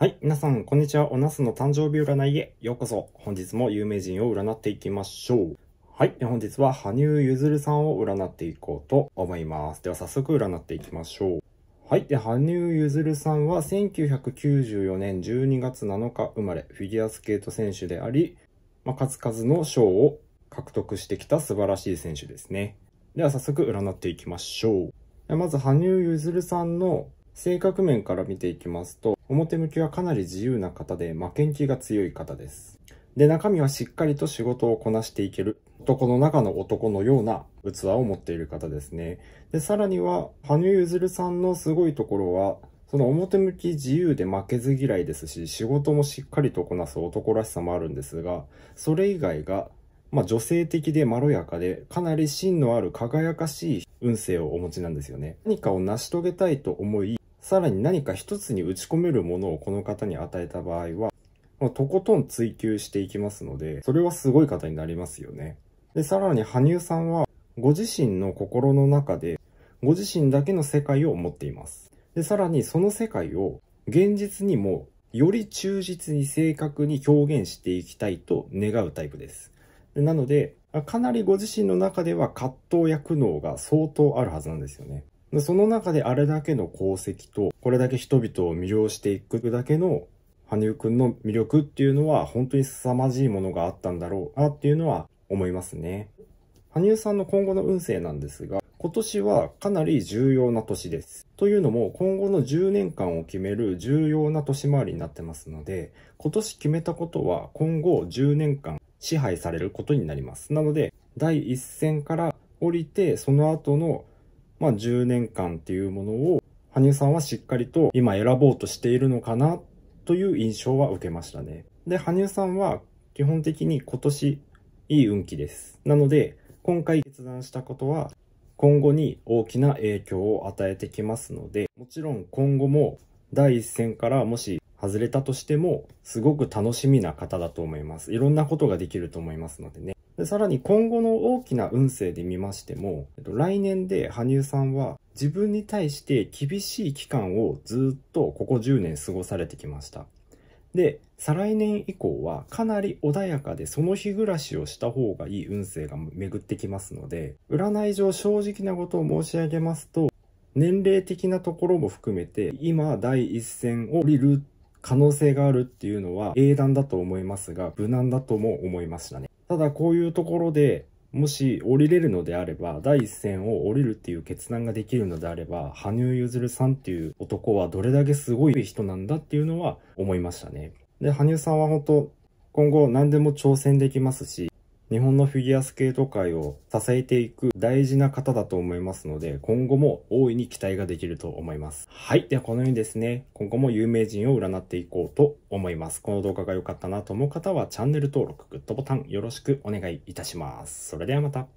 はい。皆さん、こんにちは。おなすの誕生日占いへようこそ。本日も有名人を占っていきましょう。はい。本日は、羽生結弦さんを占っていこうと思います。では、早速占っていきましょう。はい。で、羽生結弦さんは、1994年12月7日生まれ、フィギュアスケート選手であり、まあ、数々の賞を獲得してきた素晴らしい選手ですね。では、早速占っていきましょう。まず、羽生結弦さんの性格面から見ていきますと、表向きはかなり自由な方で負けん気が強い方です。で、中身はしっかりと仕事をこなしていける。男の中の男のような器を持っている方ですね。で、さらには、羽生結弦さんのすごいところは、その表向き自由で負けず嫌いですし、仕事もしっかりとこなす男らしさもあるんですが、それ以外が、まあ、女性的でまろやかで、かなり芯のある輝かしい運勢をお持ちなんですよね。何かを成し遂げたいと思い、さらに何か一つに打ち込めるものをこの方に与えた場合は、まとことん追求していきますので、それはすごい方になりますよね。で、さらに羽生さんは、ご自身の心の中で、ご自身だけの世界を持っています。で、さらにその世界を現実にもより忠実に正確に表現していきたいと願うタイプです。でなので、かなりご自身の中では葛藤や苦悩が相当あるはずなんですよね。その中であれだけの功績と、これだけ人々を魅了していくだけの羽生くんの魅力っていうのは本当に凄まじいものがあったんだろうなっていうのは思いますね。羽生さんの今後の運勢なんですが、今年はかなり重要な年です。というのも今後の10年間を決める重要な年回りになってますので、今年決めたことは今後10年間支配されることになります。なので、第一線から降りて、その後のまあ、10年間っていうものを、羽生さんはしっかりと今選ぼうとしているのかなという印象は受けましたね。で、羽生さんは基本的に今年いい運気です。なので、今回決断したことは、今後に大きな影響を与えてきますので、もちろん今後も第一線からもし外れたとしても、すごく楽しみな方だと思います。いろんなことができると思いますのでね。でさらに今後の大きな運勢で見ましても、来年で羽生さんは自分に対して厳しい期間をずっとここ10年過ごされてきました。で、再来年以降はかなり穏やかでその日暮らしをした方がいい運勢が巡ってきますので、占い上正直なことを申し上げますと、年齢的なところも含めて今第一線を降りる可能性があるっていうのは英断だと思いますが無難だとも思いましたね。ただこういうところでもし降りれるのであれば、第一線を降りるっていう決断ができるのであれば、羽生結弦さんっていう男はどれだけすごい人なんだっていうのは思いましたね。で、羽生さんは本当、今後何でも挑戦できますし、日本のフィギュアスケート界を支えていく大事な方だと思いますので、今後も大いに期待ができると思います。はい。ではこのようにですね、今後も有名人を占っていこうと思います。この動画が良かったなと思う方はチャンネル登録、グッドボタンよろしくお願いいたします。それではまた。